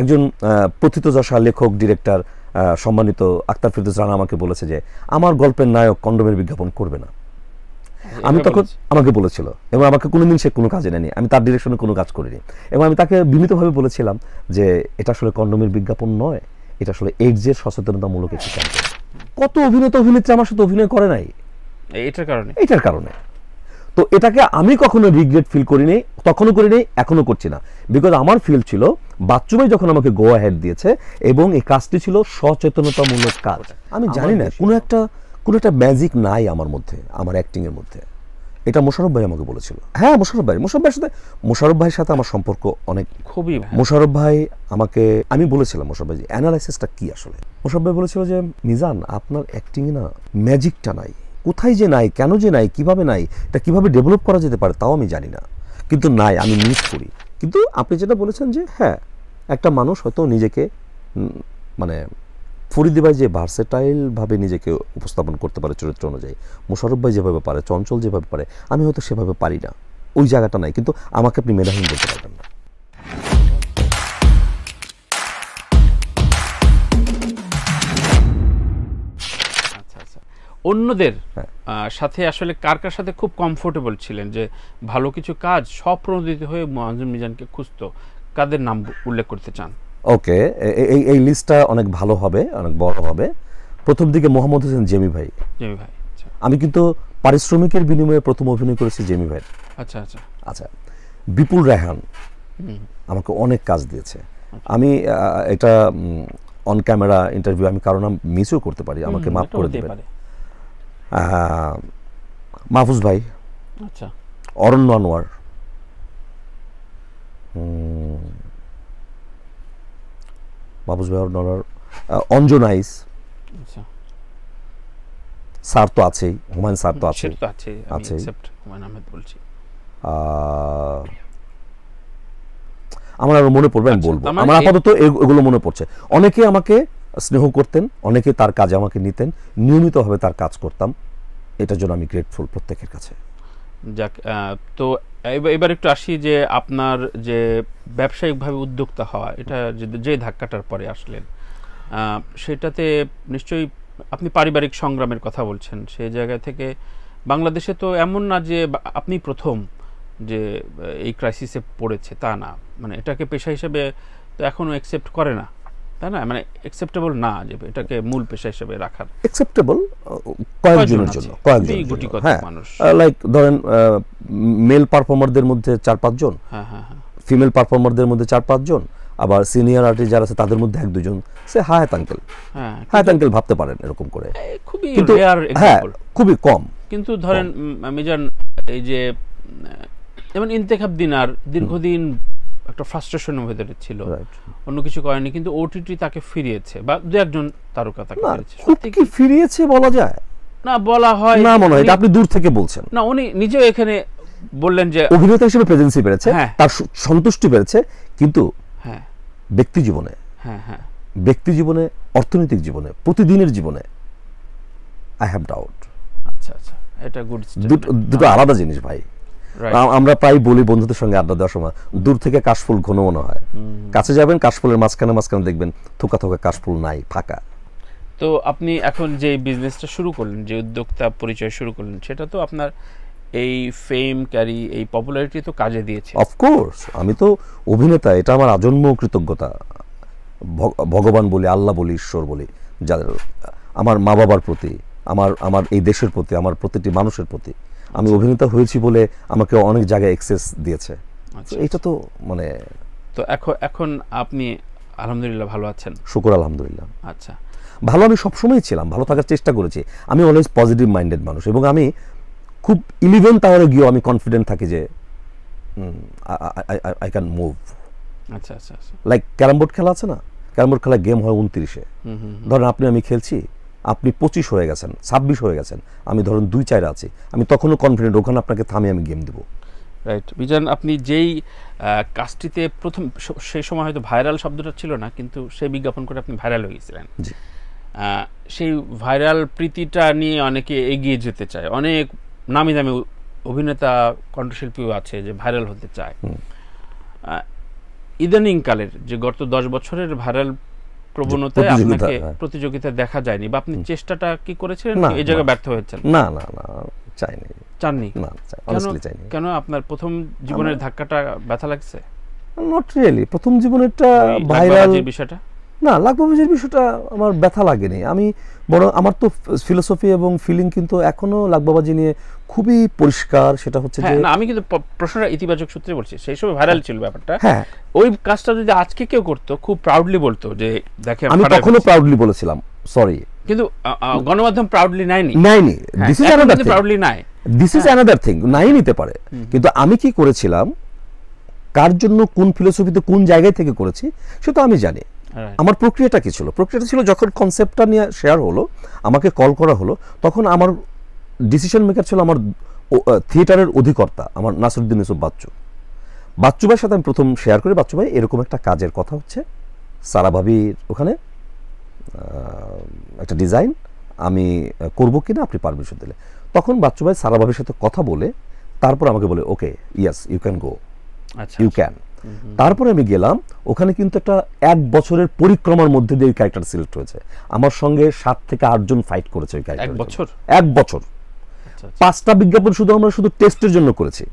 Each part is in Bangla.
একজন প্রথিতযশা লেখক ডিরেক্টর সম্মানিত আক্তার ফিরদুস রানা আমাকে বলেছে যে আমার গল্পের নায়ক কন্ডমের বিজ্ঞাপন করবে না হ্যাঁ, আমি তখন আমাকে বলেছিল এবং আমাকে কোনোদিন সে কোনো কাজে নেয়নি আমি তার ডিরেকশনে কোনো কাজ করিনি এবং আমি তাকে বিনীতভাবে বলেছিলাম যে এটা আসলে কন্ডমের বিজ্ঞাপন নয় এটা আসলে এইডসের সচেতনতামূলক একটি কত অভিনেতা অভিনেত্রী আমার সাথে অভিনয় করে নাই এটার কারণে এটার কারণে তো এটাকে আমি কখনো রিগ্রেট ফিল করিনি তখনও করিনি এখনও করছি না বিকজ আমার ফিল ছিল বাচ্চুভাই যখন আমাকে গোয়া হেড দিয়েছে এবং এই কাজটি ছিল সচেতনতামূলক কাজ আমি জানি না কোনো একটা কোনো একটা ম্যাজিক নাই আমার মধ্যে আমার অ্যাক্টিংয়ের মধ্যে এটা মোশারফ ভাই আমাকে বলেছিল হ্যাঁ মোশারফ ভাই মোশারফ ভাইয়ের সাথে মোশারফ ভাইয়ের সাথে আমার সম্পর্ক অনেক খুবই মোশারফ ভাই আমাকে আমি বলেছিলাম মোশারফ ভাই অ্যানালাইসিসটা কি আসলে মোশারফ ভাই বলেছিল যে মিজান আপনার অ্যাক্টিংয়ে না ম্যাজিকটা নাই কোথায় যে নাই কেন যে নাই কিভাবে নাই এটা কিভাবে ডেভেলপ করা যেতে পারে তাও আমি জানি না কিন্তু নাই আমি মিস করি কিন্তু আপনি যেটা বলেছেন যে হ্যাঁ একটা মানুষ হয়তো নিজেকে মানে ফরিদি ভাই যে ভার্সেটাইলভাবে নিজেকে উপস্থাপন করতে পারে চরিত্র অনুযায়ী মুশারফ ভাই যেভাবে পারে চঞ্চল যেভাবে পারে আমি হয়তো সেভাবে পারি না ওই জায়গাটা নাই কিন্তু আমাকে আপনি মেধাহীন বলতে পারবেন না অন্যদের হ্যাঁ। সাথে আসলে কার কার সাথে খুব কমফোর্টেবল ছিলেন যে ভালো কিছু কাজ স্বপ্রণোদিত হয়ে মহাজুম মিজানকে খুঁজত কাদের নাম উল্লেখ করতে চান ওকে এই এই লিস্টটা অনেক ভালো হবে অনেক বড় হবে প্রথম দিকে মোহাম্মদ হোসেন জেমি ভাই জেমি ভাই আচ্ছা। আমি কিন্তু পারিশ্রমিকের বিনিময়ে প্রথম অভিনয় করেছি জেমি ভাই আচ্ছা আচ্ছা আচ্ছা বিপুল রায়হান আমাকে অনেক কাজ দিয়েছে আচ্ছা। আমি এটা অন ক্যামেরা ইন্টারভিউ আমি কারো নাম মিসও করতে পারি আমাকে মাফ করে দেবেন মাহফুজ ভাই আচ্ছা অরণ্য আনোয়ার মাহফুজ ভাই অরণ্য আনোয়ার অঞ্জনাইস আচ্ছা স্যার তো আছেই হুমায়ুন স্যার তো আছে আছে আমার আরো মনে পড়বে আমি আচ্ছা, বলবো মানে আমার আপাতত এগুলো মনে পড়ছে অনেকে আমাকে স্নেহ করতেন অনেকে তার কাজ আমাকে নিতেন নিয়মিতভাবে তার কাজ করতাম এটার জন্য আমি গ্রেটফুল প্রত্যেকের কাছে যাক তো এবার একটু আসি যে আপনার যে ব্যবসায়িকভাবে উদ্যোক্তা হওয়া এটা যে ধাক্কাটার পরে আসলেন সেটাতে নিশ্চয়ই আপনি পারিবারিক সংগ্রামের কথা বলছেন সেই জায়গা থেকে বাংলাদেশে তো এমন না যে আপনি প্রথম যে এই ক্রাইসিসে পড়েছে তা না মানে এটাকে পেশা হিসেবে তো এখনও অ্যাকসেপ্ট করে না তাই না মানে অ্যাকসেপ্টেবল না যে এটাকে মূল পেশা হিসেবে রাখার অ্যাকসেপ্টেবল কয়েকজনের জন্য কয়েকজন গুটি হ্যাঁ, মানুষ লাইক ধরেন মেল পারফর্মারদের মধ্যে চার পাঁচজন হ্যাঁ হ্যাঁ ফিমেল হ্যাঁ। পারফর্মারদের মধ্যে চার পাঁচজন আবার সিনিয়র আর্টিস্ট যারা আছে তাদের মধ্যে এক দুজন সে হায়াত আঙ্কেল হায়াত আঙ্কেল ভাবতে পারেন এরকম করে খুবই রেয়ার হ্যাঁ খুবই কম কিন্তু ধরেন মেজান এই যে যেমন ইন্তেখাব আর দীর্ঘদিন একটা ফ্রাস্ট্রেশনের ভেতরে ছিল অন্য কিছু করেনি কিন্তু ওটিটি তাকে ফিরিয়েছে বা দু একজন তারকা তাকে ফিরিয়েছে সত্যি কি ফিরিয়েছে বলা যায় না বলা হয় না মনে হয় আপনি দূর থেকে বলছেন না উনি নিজেও এখানে বললেন যে অভিনেতা হিসেবে প্রেজেন্সি বেড়েছে হ্যাঁ। তার সন্তুষ্টি বেড়েছে কিন্তু হ্যাঁ ব্যক্তি জীবনে হ্যাঁ হ্যাঁ ব্যক্তি জীবনে অর্থনৈতিক জীবনে প্রতিদিনের জীবনে আই হ্যাভ ডাউট আচ্ছা আচ্ছা এটা গুড দুটো হ্যাঁ। আলাদা জিনিস ভাই আমরা প্রায় বলি বন্ধুদের সঙ্গে আড্ডা দেওয়ার সময় দূর থেকে কাশফুল ঘন মনে হয় কাছে যাবেন কাশফুলের মাঝখানে মাঝখানে দেখবেন থোকা থোকা কাশফুল নাই ফাঁকা তো আপনি এখন যে বিজনেসটা শুরু করলেন যে উদ্যোক্তা পরিচয় শুরু করলেন সেটা তো আপনার এই ফেম ক্যারি এই পপুলারিটি তো কাজে দিয়েছে অফকোর্স আমি তো অভিনেতা এটা আমার আজন্ম কৃতজ্ঞতা ভগবান বলি আল্লাহ বলি ঈশ্বর বলি যাদের আমার মা বাবার প্রতি আমার আমার এই দেশের প্রতি আমার প্রতিটি মানুষের প্রতি আমি অভিনেতা হয়েছি বলে আমাকে অনেক জায়গায় এক্সেস দিয়েছে এটা আচ্ছা, তো আচ্ছা। মানে তো এখন এখন আপনি আলহামদুলিল্লাহ ভালো আছেন শুকুর আলহামদুলিল্লাহ আচ্ছা ভালো আমি সবসময় ছিলাম ভালো থাকার চেষ্টা করেছি আমি অলওয়েজ পজিটিভ মাইন্ডেড মানুষ এবং আমি খুব ইলিভেন তাহলে গিয়েও আমি কনফিডেন্ট থাকি যে আই ক্যান মুভ আচ্ছা আচ্ছা লাইক আচ্ছা। ক্যারাম বোর্ড খেলা আছে না ক্যারাম বোর্ড খেলা গেম হয় উনত্রিশে ধরেন আপনি আমি খেলছি আপনি পঁচিশ হয়ে গেছেন ছাব্বিশ হয়ে গেছেন আমি ধরুন দুই চার আছি আমি তখনও কনফিডেন্ট ওখানে আপনাকে থামিয়ে আমি গেম দেবো রাইট বিজন আপনি যেই কাজটিতে প্রথম সেই সময় হয়তো ভাইরাল শব্দটা ছিল না কিন্তু সেই বিজ্ঞাপন করে আপনি ভাইরাল হয়ে গেছিলেন সেই ভাইরাল প্রীতিটা নিয়ে অনেকে এগিয়ে যেতে চায় অনেক নামি দামি অভিনেতা কণ্ঠশিল্পীও আছে যে ভাইরাল হতে চায় ইদানিংকালের যে গত দশ বছরের ভাইরাল প্রবণতা আপনাকে হ্যাঁ। প্রতিযোগিতা দেখা যায়নি বা আপনি চেষ্টাটা কি করেছিলেন এই জায়গায় ব্যর্থ হয়েছেন না না না চাইনি চাননি না অনেস্টলি চাইনি কেন আপনার প্রথম জীবনের ধাক্কাটা ব্যথা লাগছে নট রিয়েলি প্রথম জীবনেরটা ভাইরাল বিষয়টা না লাকবাবুজির বিষয়টা আমার ব্যথা লাগেনি আমি বড় আমার তো ফিলোসফি এবং ফিলিং কিন্তু এখনো লাকবাবাজি নিয়ে খুবই পরিষ্কার সেটা হচ্ছে হ্যাঁ, যে আমি কিন্তু প্রশ্নটা ইতিবাচক সূত্রে বলছি সেই সময় ভাইরাল ছিল ব্যাপারটা হ্যাঁ ওই কাজটা যদি আজকে কেউ করতো খুব প্রাউডলি বলতো যে দেখে আমি তখনও প্রাউডলি বলেছিলাম সরি কিন্তু গণমাধ্যম প্রাউডলি নাইনি নাইনি দিস ইজ অ্যানাদার প্রাউডলি নাই দিস ইজ অ্যানাদার থিং নাই নিতে পারে কিন্তু আমি কি করেছিলাম কার জন্য কোন ফিলোসফিতে কোন জায়গায় থেকে করেছি সেটা আমি জানি আমার প্রক্রিয়াটা কী ছিল প্রক্রিয়াটা ছিল যখন কনসেপ্টটা নিয়ে শেয়ার হলো আমাকে কল করা হলো তখন আমার ডিসিশন মেকার ছিল আমার থিয়েটারের অধিকর্তা আমার নাসরুদ্দিন ইউসুফ বাচ্চু বাচ্চু ভাইয়ের সাথে আমি প্রথম শেয়ার করি বাচ্চু ভাই এরকম একটা কাজের কথা হচ্ছে সারা ভাবির ওখানে একটা ডিজাইন আমি করবো কি না আপনি পারমিশন দিলে তখন বাচ্চু ভাই সারা ভাবির সাথে কথা বলে তারপর আমাকে বলে okay yes you can go you can তারপরে আমি গেলাম ওখানে কিন্তু একটা এক বছরের পরিক্রমার মধ্যে দিয়ে ওই ক্যারেক্টার সিলেক্ট হয়েছে আমার সঙ্গে সাত থেকে আটজন ফাইট করেছে ওই ক্যারেক্টার এক বছর আচ্ছা, আচ্ছা। পাঁচটা বিজ্ঞাপন শুধু আমরা শুধু টেস্টের জন্য করেছি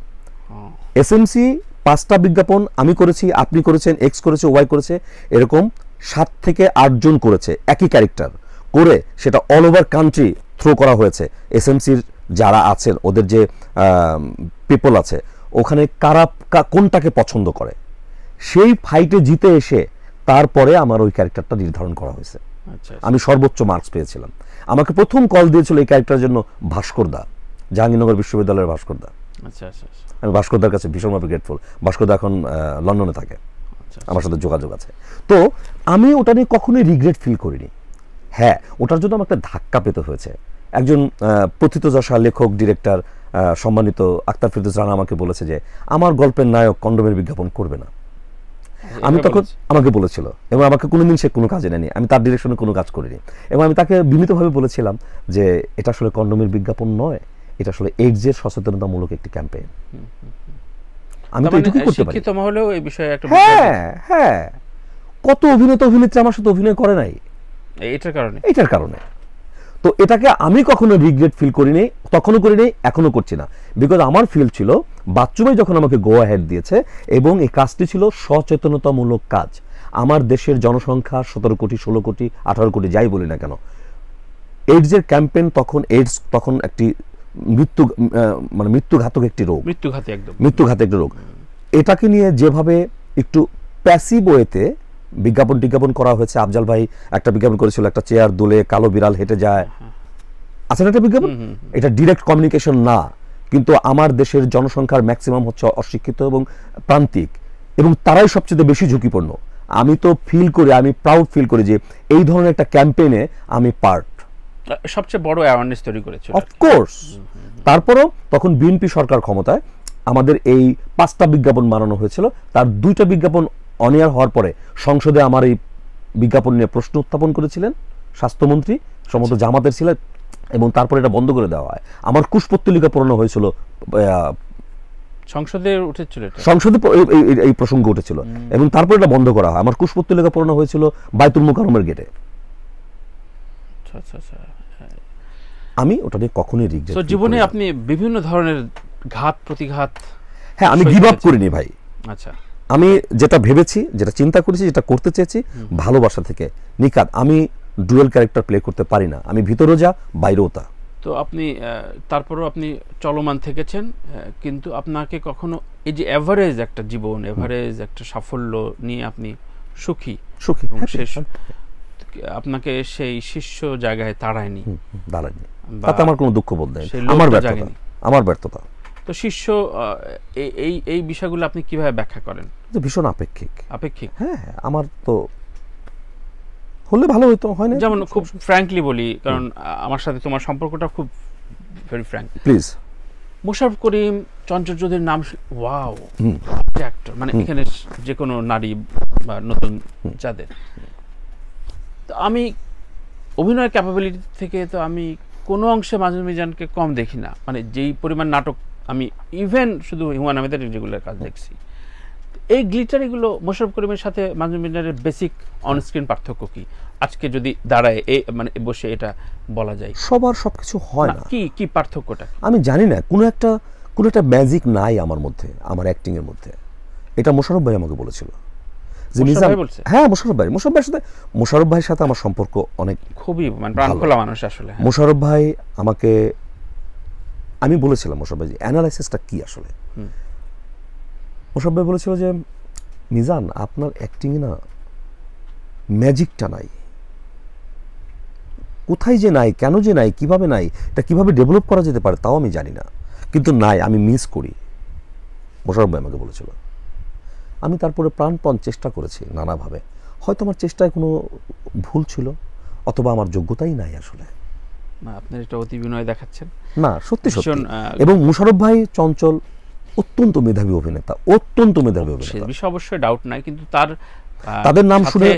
এসএমসি পাঁচটা বিজ্ঞাপন আমি করেছি আপনি করেছেন এক্স করেছে ওয়াই করেছে এরকম সাত থেকে আটজন করেছে একই ক্যারেক্টার করে সেটা অল ওভার কান্ট্রি থ্রো করা হয়েছে এসএমসির যারা আছেন ওদের যে পিপল আছে ওখানে কারা কোনটাকে পছন্দ করে সেই ফাইটে জিতে এসে তারপরে আমার ওই ক্যারেক্টারটা নির্ধারণ করা হয়েছে আচ্ছা, আচ্ছা। আমি সর্বোচ্চ মার্কস পেয়েছিলাম আমাকে প্রথম কল দিয়েছিল এই ক্যারেক্টারের জন্য ভাস্করদা জাহাঙ্গীরনগর বিশ্ববিদ্যালয়ের ভাস্করদা আচ্ছা, আমি ভাস্করদার কাছে ভীষণভাবে গ্রেটফুল ভাস্করদা এখন লন্ডনে থাকে আমার সাথে যোগাযোগ আছে তো আমি ওটা নিয়ে কখনোই রিগ্রেট ফিল করিনি হ্যাঁ ওটার জন্য আমাকে ধাক্কা পেতে হয়েছে একজন প্রথিতযশা লেখক ডিরেক্টর সম্মানিত আক্তার ফিরদুস রানা আমাকে বলেছে যে আমার গল্পের নায়ক কন্ডমের বিজ্ঞাপন করবে না হ্যাঁ, আমি তখন আমাকে বলেছিল এবং আমাকে কোনোদিন সে কোনো কাজে নেয়নি আমি তার ডিরেকশনে কোনো কাজ করিনি এবং আমি তাকে বিনীতভাবে বলেছিলাম যে এটা আসলে কন্ডমের বিজ্ঞাপন নয় এটা আসলে এক্সের সচেতনতামূলক একটি ক্যাম্পেইন আমি তো মানে এটুকু করতে পারি হলেও এই বিষয়ে একটা হ্যাঁ হ্যাঁ কত অভিনেতা অভিনেত্রী আমার সাথে অভিনয় করে নাই এটার কারণে এটার কারণে তো এটাকে আমি কখনো রিগ্রেট ফিল করিনি তখনও করিনি এখনও করছি না বিকজ আমার ফিল ছিল বাচ্চুভাই যখন আমাকে গোয়া হেড দিয়েছে এবং এই কাজটি ছিল সচেতনতামূলক কাজ আমার দেশের জনসংখ্যা সতেরো কোটি ষোলো কোটি আঠারো কোটি যাই বলি না কেন এইডসের ক্যাম্পেন তখন এইডস তখন একটি মৃত্যু মানে মৃত্যুঘাতক একটি রোগ মৃত্যুঘাতে একদম মৃত্যুঘাতে একটি রোগ এটাকে নিয়ে যেভাবে একটু প্যাসিভ ওয়েতে বিজ্ঞাপন টিজ্ঞাপন করা হয়েছে আফজাল ভাই একটা বিজ্ঞাপন করেছিল একটা চেয়ার দোলে কালো বিড়াল হেঁটে যায় হ্যাঁ, হ্যাঁ। আছে একটা বিজ্ঞাপন এটা ডিরেক্ট কমিউনিকেশন না কিন্তু আমার দেশের জনসংখ্যার ম্যাক্সিমাম হচ্ছে অশিক্ষিত এবং প্রান্তিক এবং তারাই সবচেয়ে বেশি ঝুঁকিপূর্ণ আমি তো ফিল করি আমি প্রাউড ফিল করি যে এই ধরনের একটা ক্যাম্পেইনে আমি পার্ট সবচেয়ে বড় অ্যাওয়ারনেস তৈরি করেছে অফকোর্স তারপরও তখন বিএনপি সরকার ক্ষমতায় আমাদের এই পাঁচটা বিজ্ঞাপন বানানো হয়েছিল তার দুইটা বিজ্ঞাপন অনিয়ার হওয়ার পরে সংসদে আমার এই বিজ্ঞাপন নিয়ে প্রশ্ন উত্থাপন করেছিলেন স্বাস্থ্যমন্ত্রী সমস্ত আচ্ছা। জামাতের ছিলেন এবং তারপরে এটা বন্ধ করে দেওয়া হয় আমার কুশপত্তলিকা পুরনো হয়েছিল সংসদে উঠেছিল সংসদে এই প্রসঙ্গ উঠেছিল এবং তারপরে এটা বন্ধ করা হয় আমার কুশপত্তলিকা পুরনো হয়েছিল বাইতুল মুকারমের গেটে আচ্ছা, আচ্ছা, আমি ওটা নিয়ে কখনোই রিগ্রেট জীবনে আপনি বিভিন্ন ধরনের ঘাত প্রতিঘাত হ্যাঁ আমি গিভ আপ করিনি ভাই আচ্ছা আমি যেটা ভেবেছি যেটা চিন্তা করেছি যেটা করতে চেয়েছি ভালোবাসা থেকে নিকাত আমি ডুয়েল ক্যারেক্টার প্লে করতে পারি না আমি ভিতরেও যা বাইরেও তা তো আপনি তারপরও আপনি চলমান থেকেছেন কিন্তু আপনাকে কখনো এই যে অ্যাভারেজ একটা জীবন অ্যাভারেজ একটা সাফল্য নিয়ে আপনি সুখী সুখী শেষ আপনাকে সেই শীর্ষ জায়গায় তাড়ায়নি দাঁড়ায়নি তাতে আমার কোনো দুঃখ বোধ নেই আমার ব্যর্থতা আমার ব্যর্থতা তো শিষ্য এই এই বিষয়গুলো আপনি কিভাবে ব্যাখ্যা করেন ভীষণ আপেক্ষিক আপেক্ষিক হ্যাঁ আমার তো হলে ভালো হতো হয় না যেমন খুব ফ্র্যাঙ্কলি বলি কারণ আমার সাথে তোমার সম্পর্কটা খুব very frank please Mosharraf Karim চঞ্চর্যোধীর নাম ওয়াও অ্যাক্টর মানে এখানে যে কোনো নারী বা নতুন যাদের তো আমি অভিনয়ের ক্যাপাবিলিটি থেকে তো আমি কোনো অংশে মাজুর মিজানকে কম দেখি না মানে যেই পরিমাণ নাটক আমি ইভেন শুধু হিমান আহমেদের রেগুলার কাজ দেখছি এই গ্লিটারিগুলো মোশারফ করিমের সাথে মাজুম মিনারের বেসিক অনস্ক্রিন পার্থক্য কি আজকে যদি দাঁড়ায় এ মানে বসে এটা বলা যায় সবার সব কিছু হয় না কি কি পার্থক্যটা আমি জানি না কোনো একটা কোনো একটা ম্যাজিক নাই আমার মধ্যে আমার অ্যাক্টিংয়ের মধ্যে এটা মোশারফ ভাই আমাকে বলেছিল যে নিজাম হ্যাঁ মোশারফ ভাই মোশারফ ভাইয়ের সাথে মোশারফ ভাইয়ের সাথে আমার সম্পর্ক অনেক খুবই মানে খোলা মানুষ আসলে হ্যাঁ। মোশারফ ভাই আমাকে আমি বলেছিলাম মোশাব্বাই যে অ্যানালাইসিসটা কী আসলে মোশাব্বাই বলেছিল যে মিজান আপনার অ্যাক্টিংয়ে না ম্যাজিকটা নাই কোথায় যে নাই কেন যে নাই কিভাবে নাই এটা কিভাবে ডেভেলপ করা যেতে পারে তাও আমি জানি না কিন্তু নাই আমি মিস করি মোশারফ আমাকে বলেছিল আমি তারপরে প্রাণপণ চেষ্টা করেছি নানাভাবে হয়তো আমার চেষ্টায় কোনো ভুল ছিল অথবা আমার যোগ্যতাই নাই আসলে আপনার এটা অতি বিনয় দেখাচ্ছেন না সত্যি সত্যি এবং মুশারফ ভাই চঞ্চল অত্যন্ত মেধাবী অভিনেতা অত্যন্ত মেধাবী অভিনেতা বিষয়ে অবশ্যই ডাউট নাই কিন্তু তার তাদের নাম শুনে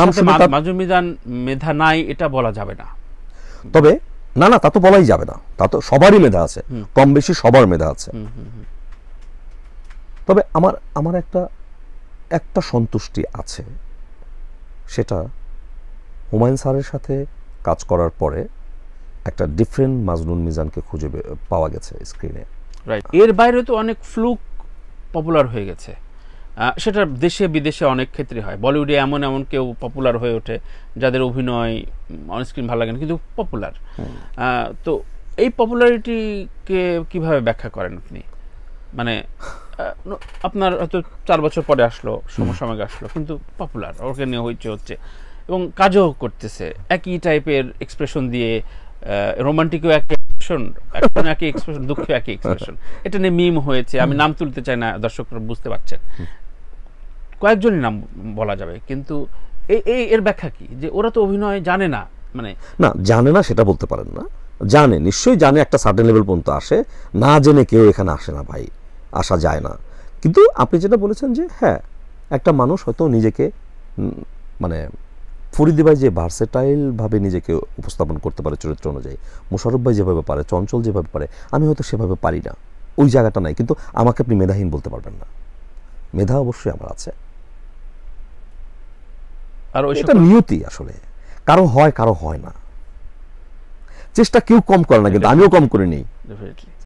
নাম শুনে মাজুর মিজান মেধা নাই এটা বলা যাবে না তবে না না তা তো বলাই যাবে না তা তো সবারই মেধা আছে কম বেশি সবার মেধা আছে তবে আমার আমার একটা একটা সন্তুষ্টি আছে সেটা হুমায়ুন স্যারের সাথে কাজ করার পরে একটা ডিফারেন্ট মাজনুন মিজানকে খুঁজে পাওয়া গেছে স্ক্রিনে রাইট এর বাইরে তো অনেক ফ্লুক পপুলার হয়ে গেছে সেটা দেশে বিদেশে অনেক ক্ষেত্রে হয় বলিউডে এমন এমন কেউ পপুলার হয়ে ওঠে যাদের অভিনয় অনস্ক্রিন ভালো লাগে না কিন্তু পপুলার তো এই পপুলারিটিকে কিভাবে ব্যাখ্যা করেন আপনি মানে আপনার হয়তো চার বছর পরে আসলো সমসাময়িক আসলো কিন্তু পপুলার ওকে নিয়ে হইচে হচ্ছে এবং কাজও করতেছে একই টাইপের এক্সপ্রেশন দিয়ে রোমান্টিকও একই এক্সপ্রেশন এখন একই এক্সপ্রেশন দুঃখ একই এক্সপ্রেশন এটা নিয়ে মিম হয়েছে আমি নাম তুলতে চাই না দর্শকরা বুঝতে পারছেন কয়েকজনই নাম বলা যাবে কিন্তু এই এর ব্যাখ্যা কি যে ওরা তো অভিনয় জানে না মানে না জানে না সেটা বলতে পারেন না জানে নিশ্চয়ই জানে একটা সার্টেন লেভেল পর্যন্ত আসে না জেনে কেউ এখানে আসে না ভাই আসা যায় না কিন্তু আপনি যেটা বলেছেন যে হ্যাঁ একটা মানুষ হয়তো নিজেকে মানে ফরিদি ভাই যে ভার্সেটাইলভাবে নিজেকে উপস্থাপন করতে পারে চরিত্র অনুযায়ী মোশারফ ভাই যেভাবে পারে চঞ্চল যেভাবে পারে আমি হয়তো সেভাবে পারি না ওই জায়গাটা নাই কিন্তু আমাকে আপনি মেধাহীন বলতে পারবেন না মেধা অবশ্যই আমার আছে আর এটা নিয়তি আসলে কারো হয় কারো হয় না চেষ্টা কেউ কম করে না কিন্তু আমিও কম করে নিই